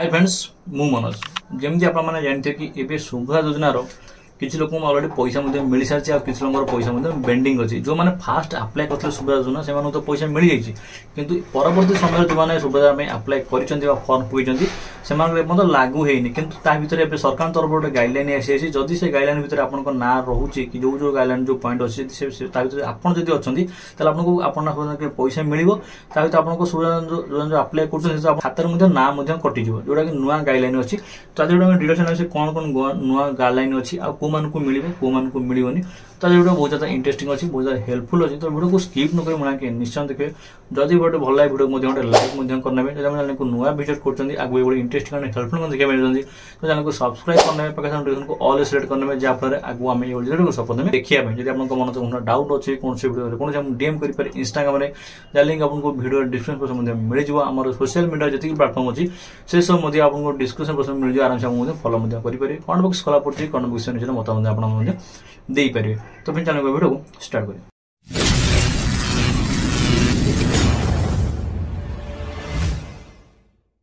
high friends ମୁଁ ମନୋଜ ଯେମିତି ଆପଣମାନେ ଜାଣିଥିବେ କି ଏବେ ସୁବିଧା ଯୋଜନାର କିଛି ଲୋକଙ୍କୁ ଅଲରେଡ଼ି ପଇସା ମଧ୍ୟ ମିଳିସାରିଛି ଆଉ କିଛି ଲୋକଙ୍କର ପଇସା ମଧ୍ୟ ବେଣ୍ଡିଂ ଅଛି ଯେଉଁମାନେ ଫାଷ୍ଟ ଆପ୍ଲାଏ କରିଥିଲେ ସୁବିଧା ଯୋଜନା ସେମାନଙ୍କୁ ତ ପଇସା ମିଳିଯାଇଛି କିନ୍ତୁ ପରବର୍ତ୍ତୀ ସମୟରେ ଯେଉଁମାନେ ସୁବିଧା ପାଇଁ ଆପ୍ଲାଏ କରିଛନ୍ତି ବା ଫର୍ମ ପକାଇଛନ୍ତି ସେମାନଙ୍କର ଏପର୍ଯ୍ୟନ୍ତ ଲାଗୁ ହେଇନି କିନ୍ତୁ ତା ଭିତରେ ଏବେ ସରକାରଙ୍କ ତରଫରୁ ଗୋଟେ ଗାଇଡ଼ଲାଇନ୍ ଆସିଯାଇଛି ଯଦି ସେ ଗାଇଡ଼ଲାଇନ୍ ଭିତରେ ଆପଣଙ୍କ ନାଁ ରହୁଛି କି ଯେଉଁ ଯେଉଁ ଗାଇଡ଼ଲାଇନ୍ ଯେଉଁ ପଏଣ୍ଟ ଅଛି ସେ ତା ଭିତରେ ଆପଣ ଯଦି ଅଛନ୍ତି ତାହେଲେ ଆପଣଙ୍କୁ ଆପଣ ପଇସା ମିଳିବ ତା ଭିତରେ ଆପଣଙ୍କ ଯେଉଁ ଆପ୍ଲାଏ କରୁଛନ୍ତି ସେ ହାତରେ ମଧ୍ୟ ନାଁ ମଧ୍ୟ କଟିଯିବ ଯେଉଁଟାକି ନୂଆ ଗାଇଡ଼ଲାଇନ୍ ଅଛି ତା ଦେହରେ ଆମେ ଡିଡକ୍ସନ୍ ଅଛି କ'ଣ କ'ଣ ନୂଆ ଗାଇଡ଼ଲାଇନ୍ ଅଛି ଆଉ କେଉଁମାନଙ୍କୁ ମିଳିବ କେଉଁମାନଙ୍କୁ ମିଳିବନି তাহলে ভিডিও বহুত জ্যাদা ইন্টারেস্টিং অছি বহুত জ্যাদা হেল্পফুল অছি তো ভিডিওকে স্কিপ নকরি মনে নিশ্চয় দেখবে যদি ভিডিও ভাল লাগে ভিডিও মধ্যে গোটে লাইক মধ্যে করনেবে যদি আমি চ্যানেলকে নয়া ভিজিট করছেন আগে এইভাবে ইন্টারেস্টিং আর হেল্পফুল মধ্যে দেখে মেলছেন তো চ্যানেলকে সবসক্রাইব করনেবে পাখে নোটিফিকেশন को অল সিলেক্ট করনেবে যা ফলে আগে আমি এই ভিডিওকে সপদমে দেখিয়া পাই যদি আপনার মনে কোনো ডাউট অছি কোন সে ভিডিও কোন আমি ডিএম করি পারে ইনস্টাগ্রাম রে যা লিংক আপনাকে ভিডিও ডিসক্রিপশন বক্স মধ্যে मिल जाव आम सोशल मीडिया जी प्लाटफर्म अच्छी से सब आपको डिस्क्रिप्शन बक्स मिल जाए आराम से फलो करेंगे कौन बक्स खोला पड़े कौन बक्स निजर मत आप देपारे ᱛᱚᱵᱮಂಚᱟᱞᱚᱜ ᱜᱚᱵᱚᱨᱚ ᱥᱴᱟᱨᱴ ᱠᱚᱨᱤ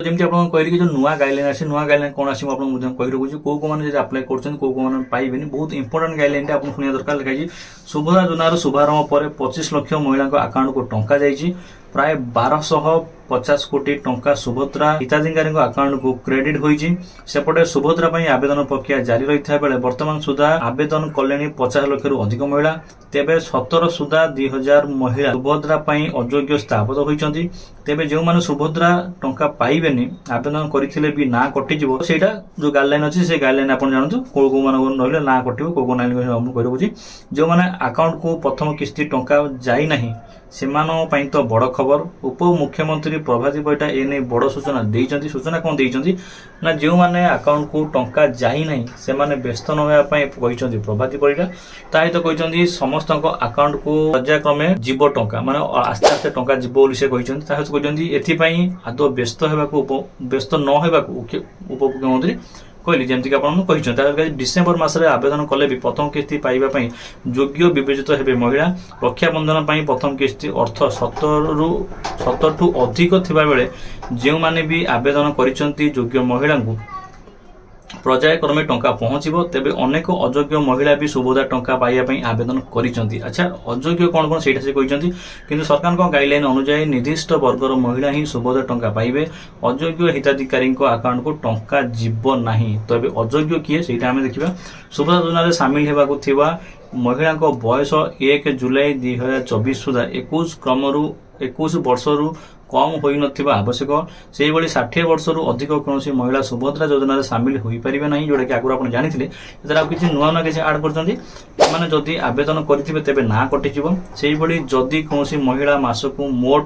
ᱡᱮᱢᱛᱮ ᱟᱯᱱᱚ ᱠᱚᱭᱨᱤ ᱠᱤ ᱡᱚ ᱱᱚᱣᱟ ᱜᱟᱭᱫᱞᱟᱭᱤᱱ ᱟᱥᱮ ᱱᱚᱣᱟ ᱜᱟᱭᱫᱞᱟᱭᱤᱱ ᱠᱚᱱᱟ ᱥᱮ ᱟᱯᱱᱚ ᱢᱩᱡ ᱠᱚᱭᱨᱤ ᱠᱚ ᱡᱚ ᱠᱚ ᱠᱚ ᱢᱟᱱᱮ ᱡᱮ ᱟᱯᱞᱟᱭ ᱠᱚᱨᱪᱷᱟᱱ ᱠᱚ ᱠᱚ ᱢᱟᱱᱮ ᱯᱟᱭᱵᱮᱱᱤ ᱵᱚᱦᱩᱛ ᱤᱢᱯᱚᱴᱟᱱᱴ ᱜᱟᱭᱫᱞᱟᱭᱤᱱ ᱟᱯᱱᱚ ᱯᱩᱱᱤᱭᱟ ᱫᱚᱨᱠᱟᱨ ᱞᱟᱜᱟᱭ ᱡᱤ ᱥᱩᱵᱷᱟᱨᱟ ᱡᱚᱱᱟᱨ ᱥᱩᱵᱷᱟᱨᱟ ᱢᱟ ᱯᱚᱨᱮ 25 ᱞᱚᱠᱷ ᱢᱟᱦᱤ ପ୍ରାୟ ବାରଶହ ପଚାଶ କୋଟି ଟଙ୍କା ସୁଭଦ୍ରା ହିତାଧିକାରୀଙ୍କ ଆକାଉଣ୍ଟକୁ କ୍ରେଡିଟ୍ ହୋଇଛି ସେପଟେ ସୁଭଦ୍ରା ପାଇଁ ଆବେଦନ ପ୍ରକ୍ରିୟା ଜାରି ରହିଥିବା ବେଳେ ବର୍ତ୍ତମାନ ସୁଦ୍ଧା ଆବେଦନ କଲେଣି ପଚାଶ ଲକ୍ଷରୁ ଅଧିକ ମହିଳା ତେବେ ସତର ସୁଦ୍ଧା ଦୁଇ ହଜାର ମହିଳା ସୁଭଦ୍ରା ପାଇଁ ଅଯୋଗ୍ୟ ସ୍ଥାପିତ ହୋଇଛନ୍ତି ତେବେ ଯେଉଁମାନେ ସୁଭଦ୍ରା ଟଙ୍କା ପାଇବେନି ଆବେଦନ କରିଥିଲେ ବି ନାଁ କଟିଯିବ ସେଇଟା ଯେଉଁ ଗାଇଡଲାଇନ୍ ଅଛି ସେ ଗାଇଡଲାଇନ୍ ଆପଣ ଜାଣନ୍ତୁ କୋଉ କୋଉମାନଙ୍କୁ ରହିଲେ ନାଁ କଟିବ କୋଉ କୋଉ ନାଁ କରିବାକୁ ଯେଉଁମାନେ ଆକାଉଣ୍ଟକୁ ପ୍ରଥମ କିସ୍ତି ଟଙ୍କା ଯାଇନାହିଁ ସେମାନଙ୍କ ପାଇଁ ତ ବଡ଼ ଖବର ଉପମୁଖ୍ୟମନ୍ତ୍ରୀ ପ୍ରଭାତୀ ବୈଠା ଏ ନେଇ ବଡ଼ ସୂଚନା ଦେଇଛନ୍ତି ସୂଚନା କ'ଣ ଦେଇଛନ୍ତି ନା ଯେଉଁମାନେ ଆକାଉଣ୍ଟକୁ ଟଙ୍କା ଯାଇନାହିଁ ସେମାନେ ବ୍ୟସ୍ତ ନ ହେବା ପାଇଁ କହିଛନ୍ତି ପ୍ରଭାତୀ ବୈଠା ତା ସହିତ କହିଛନ୍ତି ସମସ୍ତଙ୍କ ଆକାଉଣ୍ଟକୁ ପର୍ଯ୍ୟାୟକ୍ରମେ ଯିବ ଟଙ୍କା ମାନେ ଆସ୍ତେ ଆସ୍ତେ ଟଙ୍କା ଯିବ ବୋଲି ସେ କହିଛନ୍ତି ତା ସହିତ କହିଛନ୍ତି ଏଥିପାଇଁ ଆଦୌ ବ୍ୟସ୍ତ ହେବାକୁ ବ୍ୟସ୍ତ ନ ହେବାକୁ ଉପମୁଖ୍ୟମନ୍ତ୍ରୀ କହିଲି ଯେମିତିକି ଆପଣ ମୁଁ କହିଛନ୍ତି ତାହେଲେ ଡିସେମ୍ବର ମାସରେ ଆବେଦନ କଲେ ବି ପ୍ରଥମ କିସ୍ତି ପାଇବା ପାଇଁ ଯୋଗ୍ୟ ବିବେଚିତ ହେବେ ମହିଳା ରକ୍ଷାବନ୍ଧନ ପାଇଁ ପ୍ରଥମ କିସ୍ତି ଅର୍ଥ ସତରରୁ ସତରଠୁ ଅଧିକ ଥିବାବେଳେ ଯେଉଁମାନେ ବି ଆବେଦନ କରିଛନ୍ତି ଯୋଗ୍ୟ ମହିଳାଙ୍କୁ ପର୍ଯ୍ୟାୟକ୍ରମେ ଟଙ୍କା ପହଞ୍ଚିବ ତେବେ ଅନେକ ଅଯୋଗ୍ୟ ମହିଳା ବି ସୁବିଧା ଟଙ୍କା ପାଇବା ପାଇଁ ଆବେଦନ କରିଛନ୍ତି ଆଚ୍ଛା ଅଯୋଗ୍ୟ କ'ଣ କ'ଣ ସେଇଟା ସେ କହିଛନ୍ତି କିନ୍ତୁ ସରକାରଙ୍କ ଗାଇଡ୍ଲାଇନ୍ ଅନୁଯାୟୀ ନିର୍ଦ୍ଦିଷ୍ଟ ବର୍ଗର ମହିଳା ହିଁ ସୁବିଧା ଟଙ୍କା ପାଇବେ ଅଯୋଗ୍ୟ ହିତାଧିକାରୀଙ୍କ ଆକାଉଣ୍ଟକୁ ଟଙ୍କା ଯିବ ନାହିଁ ତେବେ ଅଯୋଗ୍ୟ କିଏ ସେଇଟା ଆମେ ଦେଖିବା ସୁବିଧା ଯୋଜନାରେ ସାମିଲ ହେବାକୁ ଥିବା ମହିଳାଙ୍କ ବୟସ ଏକ ଜୁଲାଇ ଦୁଇହଜାର ଚବିଶ ସୁଦ୍ଧା ଏକୋଇଶ କ୍ରମରୁ ଏକୋଇଶ ବର୍ଷରୁ কম হৈ নথিবা আৱশ্যক সেইভৰি ষাঠিয়ে বৰ্ষৰু অধিক কোনো মহিলা সুভদ্ৰা যোজনাৰে চামিল হৈ পাৰিব নাই যোনে কি আগৰ আপোনাৰ জানিছিলে আৰু কিছু নূ নূ কিছু আড কৰি মানে যদি আবেদন কৰি না কটিযিব সেইভৰি যদি কোনো মহিলা মাছক মোট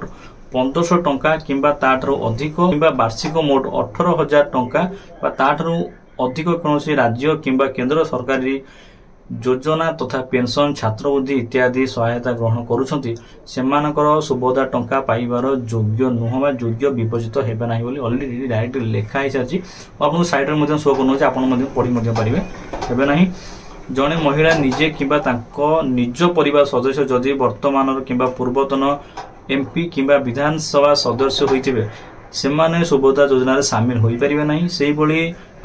পন্দৰশ টকা কিবা তাৰ অধিক কিবা বাৰ্ষিক মোট ওঠৰ হাজাৰ টকা বা তাৰ অধিক কোনো ৰাজ্য কিবা চৰকাৰী ଯୋଜନା ତଥା ପେନ୍ସନ୍ ଛାତ୍ରବୃତ୍ତି ଇତ୍ୟାଦି ସହାୟତା ଗ୍ରହଣ କରୁଛନ୍ତି ସେମାନଙ୍କର ସୁଭଦା ଟଙ୍କା ପାଇବାର ଯୋଗ୍ୟ ନୁହଁ ବା ଯୋଗ୍ୟ ବିବେଚିତ ହେବେ ନାହିଁ ବୋଲି ଅଲରେଡ଼ି ଡାଇରେକ୍ଟ ଲେଖା ହେଇସାରିଛି ଆପଣଙ୍କୁ ସାଇଡ଼୍ରେ ମଧ୍ୟ ଶୋ କରୁନଉଛି ଆପଣ ମଧ୍ୟ ପଢ଼ି ମଧ୍ୟ ପାରିବେ ହେବେ ନାହିଁ ଜଣେ ମହିଳା ନିଜେ କିମ୍ବା ତାଙ୍କ ନିଜ ପରିବାର ସଦସ୍ୟ ଯଦି ବର୍ତ୍ତମାନର କିମ୍ବା ପୂର୍ବତନ ଏମ୍ପି କିମ୍ବା ବିଧାନସଭା ସଦସ୍ୟ ହୋଇଥିବେ ସେମାନେ ସୁଭଦ୍ରା ଯୋଜନାରେ ସାମିଲ ହୋଇପାରିବେ ନାହିଁ ସେହିଭଳି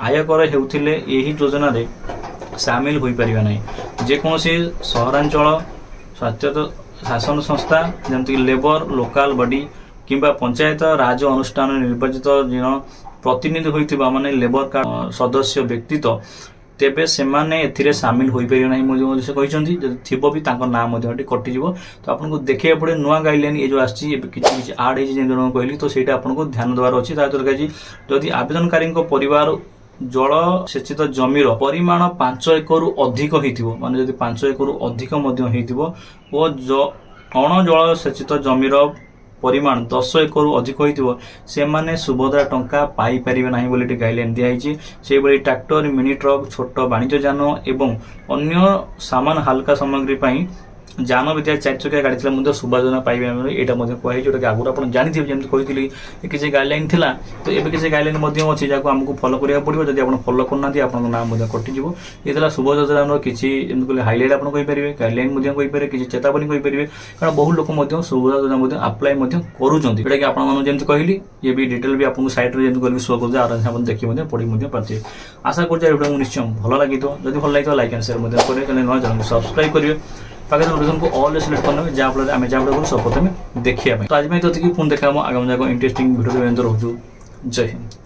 ଆୟକର ହେଉଥିଲେ ଏହି ଯୋଜନାରେ ସାମିଲ ହୋଇପାରିବେ ନାହିଁ ଯେକୌଣସି ସହରାଞ୍ଚଳ ସ୍ୱାସ୍ଥ୍ୟ ଶାସନ ସଂସ୍ଥା ଯେମିତିକି ଲେବର ଲୋକାଲ ବଡି କିମ୍ବା ପଞ୍ଚାୟତ ରାଜ ଅନୁଷ୍ଠାନ ନିର୍ବାଚିତ ଜଣ ପ୍ରତିନିଧି ହୋଇଥିବା ମାନେ ଲେବର କାର୍ଡ ସଦସ୍ୟ ବ୍ୟକ୍ତିତ ତେବେ ସେମାନେ ଏଥିରେ ସାମିଲ ହୋଇପାରିବେ ନାହିଁ ବୋଲି ସେ କହିଛନ୍ତି ଯଦି ଥିବ ବି ତାଙ୍କ ନାଁ ମଧ୍ୟ ଏଠି କଟିଯିବ ତ ଆପଣଙ୍କୁ ଦେଖିବାକୁ ପଡ଼ିବ ନୂଆ ଗାଇଡ଼ଲାଇନ୍ ଏ ଯେଉଁ ଆସିଛି ଏବେ କିଛି କିଛି ଆଡ୍ ହେଇଛି ଯେମିତି କହିଲି ତ ସେଇଟା ଆପଣଙ୍କୁ ଧ୍ୟାନ ଦେବାର ଅଛି ତା ଦରକାର ଯଦି ଆବେଦନକାରୀଙ୍କ ପରିବାର ଜଳ ସେଚିତ ଜମିର ପରିମାଣ ପାଞ୍ଚ ଏକରରୁ ଅଧିକ ହେଇଥିବ ମାନେ ଯଦି ପାଞ୍ଚ ଏକରରୁ ଅଧିକ ମଧ୍ୟ ହେଇଥିବ ଓ ଅଣଜଳସେଚିତ ଜମିର ପରିମାଣ ଦଶ ଏକରରୁ ଅଧିକ ହୋଇଥିବ ସେମାନେ ସୁଭଦ୍ରା ଟଙ୍କା ପାଇପାରିବେ ନାହିଁ ବୋଲି ଏଠି ଗାଇଡଲାଇନ୍ ଦିଆଯାଇଛି ସେହିଭଳି ଟ୍ରାକ୍ଟର ମିନି ଟ୍ରକ୍ ଛୋଟ ବାଣିଜ୍ୟ ଯାନ ଏବଂ ଅନ୍ୟ ସାମାନ ହାଲକା ସାମଗ୍ରୀ ପାଇଁ জাম ବିଦ୍ୟା ଚାରି ଚକିଆ ଗାଡ଼ି ଥିଲା ମଧ୍ୟ ଶୁଭାଜନା ପାଇବେ ଆମେ ଏଇଟା ମଧ୍ୟ କୁହାଯାଇଛି ଯେଉଁଟାକି ଆଗରୁ ଆପଣ ଜାଣିଥିବେ ଯେମିତି କହିଥିଲି କିଛି ଗାଇଡ଼ଲାଇନ୍ ଥିଲା ତ ଏବେ କିଛି ଗାଇଡ଼ଲାଇନ୍ ମଧ୍ୟ ଅଛି ଯାହାକୁ ଆମକୁ ଫଲୋ କରିବାକୁ ପଡ଼ିବ ଯଦି ଆପଣ ଫଲୋ କରୁନାହାନ୍ତି ଆପଣଙ୍କ ନାଁ ମଧ୍ୟ କଟିଯିବ ଏ ଥିଲା ଶୁଭ ଯୋଜନାର କିଛି ଯେମିତି କହିଲେ ହାଇଲାଇଟ୍ ଆପଣ କହିପାରିବେ ଗାଇଡ଼ଲାଇନ୍ ମଧ୍ୟ କହିପାରିବେ କିଛି ଚେତାବନୀ କହିପାରିବେ କାରଣ ବହୁ ଲୋକ ମଧ୍ୟ ଶୁଭ ଯୋଜନା ମଧ୍ୟ ଆପ୍ଲାଏ ମଧ୍ୟ କରୁଛନ୍ତି ଯେଉଁଟାକି ଆପଣମାନେ ଯେମିତି କହିଲି ଇଏ ବି ଡିଟେଲ୍ ବି ଆପଣଙ୍କୁ ସାଇଟ୍ରେ ଯେମିତି କହିଲି ଶୋ କରୁଛି ଆରାମସେ ଆପଣ ଦେଖି ମଧ୍ୟ ପଢ଼ି ମଧ୍ୟ ପାରିଥିବେ ଆଶା କରୁଛି ଭିଡ଼ିଓକୁ ନିଶ୍ଚୟ ଭଲ ଲାଗିଥିବ ଯଦି ଭଲ ଲାଗିଥିବ ଲାଇକ୍ ଆଣ୍ଡ ସେୟାର ମଧ୍ୟ କରିବେ କାରଣ ନୂଆ ଚ୍ୟାନେଲକୁ ସବସ୍କ୍ରାଇବ୍ କରିବେ পাখি নোটিফিকেশনকু অল রে সিলেক্ট করনেবে যা ফলে আমি যা ভিডিও সব প্রথমে দেখিয়া পাই তো আজ পাই তো পুঁ দেখা আগামী যাক ইন্টারেস্টিং ভিডিও রয়েছে রহুছু জয় হিন্দ